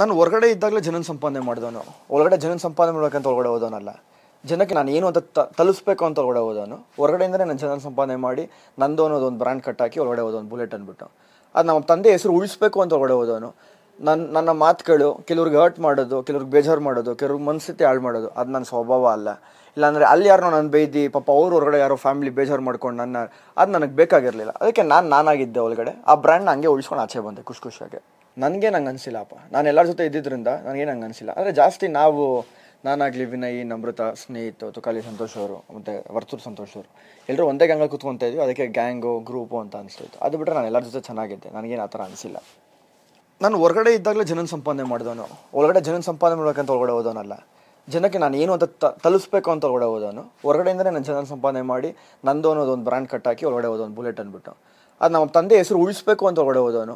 ನಾನು ಹೊರಗಡೆ ಇದ್ದಾಗಲೇ ಜನನ ಸಂಪಾದನೆ ಮಾಡಿದವನು ಒಳಗಡೆ ಜನನ ಸಂಪಾದನೆ ಮಾಡಬೇಕಂತ ಒಳಗಡೆ ಹೋದವನಲ್ಲ ಜನಕ್ಕೆ ನಾನು ಏನು ಅಂತ ತಲುಪಿಸ್ಬೇಕು ಅಂತ ಒಳಗಡೆ ಹೋದವನು ಹೊರಗಡೆಯಿಂದಲೇ ನಾನು ಜನನ ಸಂಪಾದನೆ ಮಾಡಿ ನಂದು ಅನ್ನೋದು ಒಂದು ಬ್ರ್ಯಾಂಡ್ ಕಟ್ಟಾಕಿ ಒಳಗಡೆ ಹೋದವನು ಬುಲೆಟ್ ಅಂದ್ಬಿಟ್ಟು ಅದು ನಮ್ಮ ತಂದೆ ಹೆಸರು ಉಳಿಸ್ಬೇಕು ಅಂತ ಒಳಗಡೆ ಹೋದವನು ನನ್ನ ನನ್ನ ಮಾತುಗಳು ಕೆಲವ್ರಿಗೆ ಹರ್ಟ್ ಮಾಡೋದು ಕೆಲವ್ರಿಗೆ ಬೇಜಾರು ಮಾಡೋದು ಕೆಲವ್ರಿಗೆ ಮನಸ್ಥಿತಿ ಹಾಳು ಮಾಡೋದು ಅದು ನನ್ನ ಸ್ವಭಾವ ಅಲ್ಲ ಇಲ್ಲಾಂದರೆ ಅಲ್ಲಿ ಯಾರೋ ನಾನು ಬೈದಿ ಪಾಪ ಅವ್ರ ಹೊರಗಡೆ ಯಾರೋ ಫ್ಯಾಮಿಲಿ ಬೇಜಾರು ಮಾಡ್ಕೊಂಡು ನನ್ನ ಅದು ನನಗೆ ಬೇಕಾಗಿರಲಿಲ್ಲ ಅದಕ್ಕೆ ನಾನು ನಾನಾಗಿದ್ದೆ ಒಳಗಡೆ ಆ ಬ್ರ್ಯಾಂಡ್ನ ಹಂಗೆ ಉಳಿಸ್ಕೊಂಡು ಆಚೆ ಬಂದೆ ಖುಷಿ ಖುಷಿಯಾಗಿ ನನಗೆ ನಂಗೆ ಅನಿಸಿಲ್ಲಪ್ಪ ನಾನು ಎಲ್ಲರ ಜೊತೆ ಇದ್ದಿದ್ದರಿಂದ ನನಗೆ ನಂಗೆ ಅನಿಸಿಲ್ಲ ಅಂದರೆ ಜಾಸ್ತಿ ನಾವು ನಾನಾಗಲಿ ವಿನಯ್ ನಮೃತ ಸ್ನೇಹಿತು ತುಕಾಲಿ ಸಂತೋಷ್ ಅವರು ಮತ್ತು ವರ್ತೂರು ಸಂತೋಷ್ ಅವರು ಎಲ್ಲರೂ ಒಂದೇ ಗ್ಯಾಂಗಲ್ಲಿ ಕೂತ್ಕೊತಾ ಇದ್ವಿ ಅದಕ್ಕೆ ಗ್ಯಾಂಗು ಗ್ರೂಪು ಅಂತ ಅನಿಸ್ತಿತ್ತು ಅದು ಬಿಟ್ಟರೆ ನಾನು ಎಲ್ಲರ ಜೊತೆ ಚೆನ್ನಾಗಿದ್ದೆ ನನಗೇನು ಆ ಥರ ಅನಿಸಿಲ್ಲ ನಾನು ಹೊರಗಡೆ ಇದ್ದಾಗಲೇ ಜನನ ಸಂಪಾದನೆ ಮಾಡಿದವನು ಒಳಗಡೆ ಜನನ ಸಂಪಾದನೆ ಮಾಡಬೇಕಂತ ಒಳಗಡೆ ಹೋದವನಲ್ಲ ಜನಕ್ಕೆ ನಾನು ಏನು ಅಂತ ತಲುಪಿಸ್ಬೇಕು ಅಂತ ಒಳಗಡೆ ಹೋದವನು ಹೊರಗಡೆಯಿಂದಲೇ ನಾನು ಜನನ ಸಂಪಾದನೆ ಮಾಡಿ ನಂದು ಅನ್ನೋದು ಒಂದು ಬ್ರ್ಯಾಂಡ್ ಕಟ್ಟಾಕಿ ಒಳಗಡೆ ಹೋದವನು ಬುಲೆಟ್ ಅಂದ್ಬಿಟ್ಟು ಅದು ನಮ್ಮ ತಂದೆ ಹೆಸರು ಉಳಿಸ್ಬೇಕು ಅಂತ ಒಳಗಡೆ ಹೋದವನು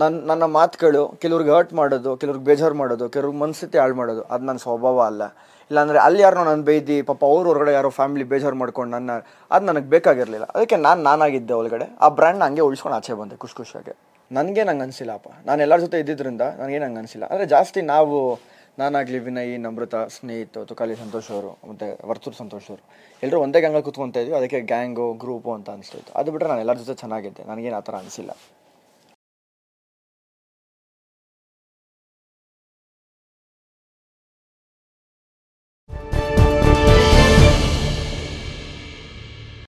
ನನ್ನ ನನ್ನ ಮಾತುಗಳು ಕೆಲವ್ರಿಗೆ ಹರ್ಟ್ ಮಾಡೋದು ಕೆಲವ್ರಿಗೆ ಬೇಜಾರು ಮಾಡೋದು ಕೆಲವ್ರಿಗೆ ಮನಸ್ಥಿತಿ ಹಾಳು ಮಾಡೋದು ಅದು ನನ್ನ ಸ್ವಭಾವ ಅಲ್ಲ ಇಲ್ಲಾಂದರೆ ಅಲ್ಲಿ ಯಾರನ್ನೋ ನಾನು ಬೈದಿ ಪಾಪ ಅವ್ರು ಹೊರಗಡೆ ಯಾರೋ ಫ್ಯಾಮಿಲಿ ಬೇಜಾರು ಮಾಡ್ಕೊಂಡು ನನ್ನ ಅದು ನನಗೆ ಬೇಕಾಗಿರಲಿಲ್ಲ ಅದಕ್ಕೆ ನಾನು ನಾನಾಗಿದ್ದೆ ಒಳಗಡೆ ಆ ಬ್ರ್ಯಾಂಡ್ ಹಂಗೆ ಉಳಿಸ್ಕೊಂಡು ಆಚೆ ಬಂದೆ ಖುಷಿ ಖುಷಿಯಾಗಿ ನನಗೆ ನಂಗೆ ಅನಿಸಿಲ್ಲಪ್ಪ ನಾನು ಎಲ್ಲರ ಜೊತೆ ಇದ್ದಿದ್ದರಿಂದ ನನಗೆ ನಂಗೆ ಅನಿಸಿಲ್ಲ ಅಂದರೆ ಜಾಸ್ತಿ ನಾವು ನಾನಾಗಲಿ ವಿನಯ್ ನಮೃತ ಸ್ನೇಹಿತು ತುಕಾಲಿ ಸಂತೋಷ್ ಅವರು ಮತ್ತು ವರ್ತೂರ್ ಸಂತೋಷ್ ಅವರು ಎಲ್ಲರೂ ಒಂದೇ ಗ್ಯಾಂಗಲ್ಲಿ ಕೂತ್ಕೊತಾ ಇದ್ವಿ ಅದಕ್ಕೆ ಗ್ಯಾಂಗು ಗ್ರೂಪು ಅಂತ ಅನಿಸ್ತಿತ್ತು ಅದು ಬಿಟ್ಟರೆ ನಾನು ಎಲ್ಲರ ಜೊತೆ ಚೆನ್ನಾಗಿದ್ದೆ ನನಗೇನು ಆ ಥರ ಅನಿಸಿಲ್ಲ